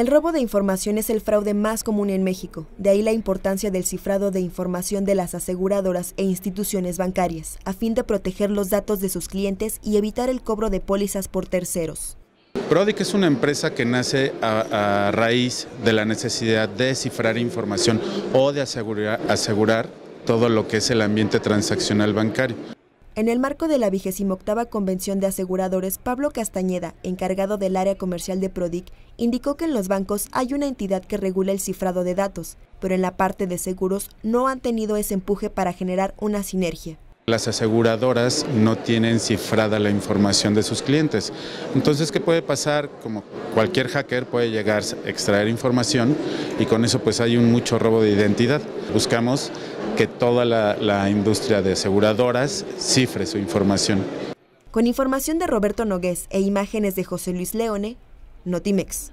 El robo de información es el fraude más común en México, de ahí la importancia del cifrado de información de las aseguradoras e instituciones bancarias, a fin de proteger los datos de sus clientes y evitar el cobro de pólizas por terceros. Prodic es una empresa que nace a, raíz de la necesidad de cifrar información o de asegurar todo lo que es el ambiente transaccional bancario. En el marco de la 28 Convención de Aseguradores, Pablo Castañeda, encargado del área comercial de Prodic, indicó que en los bancos hay una entidad que regula el cifrado de datos, pero en la parte de seguros no han tenido ese empuje para generar una sinergia las aseguradoras no tienen cifrada la información de sus clientes. Entonces, ¿qué puede pasar? Como cualquier hacker puede llegar a extraer información y con eso pues hay un mucho robo de identidad. Buscamos que toda la, la industria de aseguradoras cifre su información. Con información de Roberto Nogués e imágenes de José Luis Leone, Notimex.